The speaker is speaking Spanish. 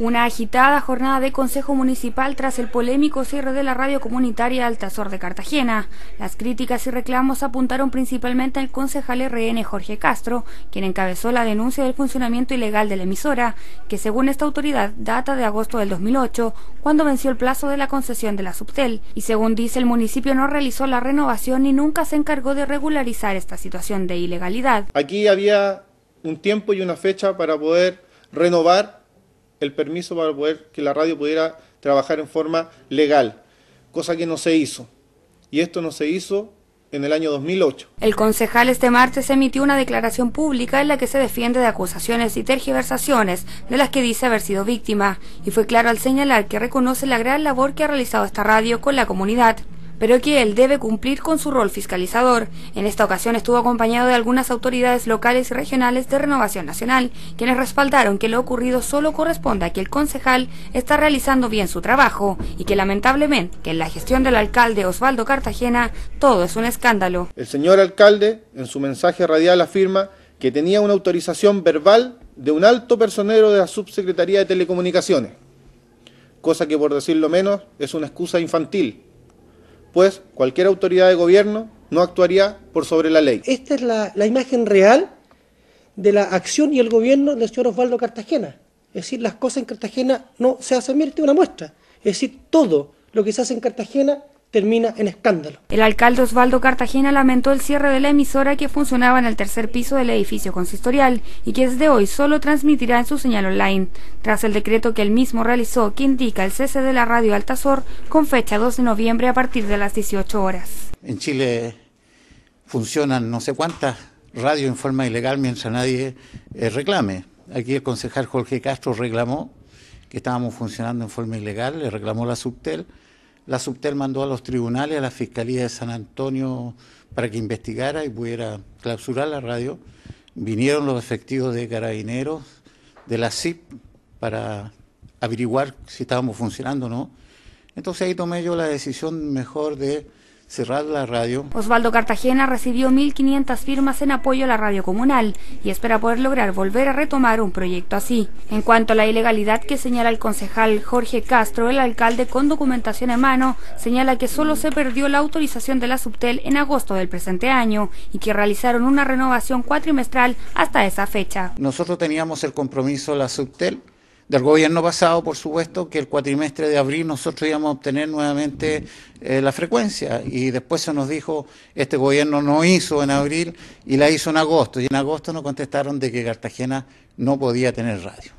Una agitada jornada de Consejo Municipal tras el polémico cierre de la radio comunitaria Altazor de Cartagena. Las críticas y reclamos apuntaron principalmente al concejal RN Jorge Castro, quien encabezó la denuncia del funcionamiento ilegal de la emisora, que según esta autoridad data de agosto del 2008, cuando venció el plazo de la concesión de la Subtel. Y según dice, el municipio no realizó la renovación y nunca se encargó de regularizar esta situación de ilegalidad. Aquí había un tiempo y una fecha para poder renovar el permiso para poder que la radio pudiera trabajar en forma legal, cosa que no se hizo. Y esto no se hizo en el año 2008. El concejal este martes emitió una declaración pública en la que se defiende de acusaciones y tergiversaciones de las que dice haber sido víctima y fue claro al señalar que reconoce la gran labor que ha realizado esta radio con la comunidad pero que él debe cumplir con su rol fiscalizador. En esta ocasión estuvo acompañado de algunas autoridades locales y regionales de Renovación Nacional, quienes respaldaron que lo ocurrido solo corresponde a que el concejal está realizando bien su trabajo y que lamentablemente que en la gestión del alcalde Osvaldo Cartagena todo es un escándalo. El señor alcalde en su mensaje radial afirma que tenía una autorización verbal de un alto personero de la Subsecretaría de Telecomunicaciones, cosa que por decirlo menos es una excusa infantil pues cualquier autoridad de gobierno no actuaría por sobre la ley. Esta es la, imagen real de la acción y el gobierno del señor Osvaldo Cartagena. Es decir, las cosas en Cartagena no se hacen, mire, una muestra. Es decir, todo lo que se hace en Cartagena termina en escándalo. El alcalde Osvaldo Cartagena lamentó el cierre de la emisora que funcionaba en el tercer piso del edificio consistorial y que desde hoy solo transmitirá en su señal online, tras el decreto que él mismo realizó que indica el cese de la radio Altazor con fecha 2 de noviembre a partir de las 18 horas. En Chile funcionan no sé cuántas radios en forma ilegal mientras nadie eh, reclame. Aquí el concejal Jorge Castro reclamó que estábamos funcionando en forma ilegal, le reclamó la subtel la subtel mandó a los tribunales, a la Fiscalía de San Antonio, para que investigara y pudiera clausurar la radio. Vinieron los efectivos de carabineros, de la CIP, para averiguar si estábamos funcionando o no. Entonces ahí tomé yo la decisión mejor de cerrar la radio. Osvaldo Cartagena recibió 1.500 firmas en apoyo a la radio comunal y espera poder lograr volver a retomar un proyecto así. En cuanto a la ilegalidad que señala el concejal Jorge Castro, el alcalde con documentación en mano señala que solo se perdió la autorización de la subtel en agosto del presente año y que realizaron una renovación cuatrimestral hasta esa fecha. Nosotros teníamos el compromiso de la subtel del gobierno pasado, por supuesto, que el cuatrimestre de abril nosotros íbamos a obtener nuevamente eh, la frecuencia y después se nos dijo, este gobierno no hizo en abril y la hizo en agosto y en agosto nos contestaron de que Cartagena no podía tener radio.